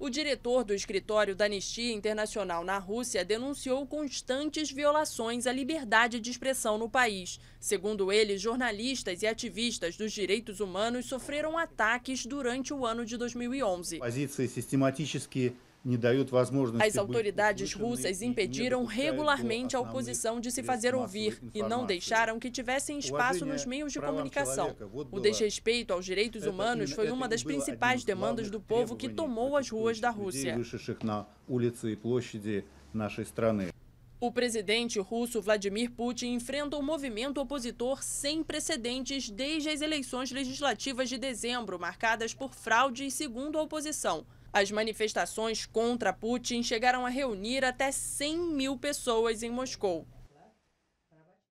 O diretor do escritório da Anistia Internacional na Rússia denunciou constantes violações à liberdade de expressão no país. Segundo ele, jornalistas e ativistas dos direitos humanos sofreram ataques durante o ano de 2011. As autoridades russas impediram regularmente a oposição de se fazer ouvir e não deixaram que tivessem espaço nos meios de comunicação. O desrespeito aos direitos humanos foi uma das principais demandas do povo que tomou as ruas da Rússia. O presidente russo Vladimir Putin enfrenta um movimento opositor sem precedentes desde as eleições legislativas de dezembro, marcadas por fraude segundo a oposição. As manifestações contra Putin chegaram a reunir até 100 mil pessoas em Moscou.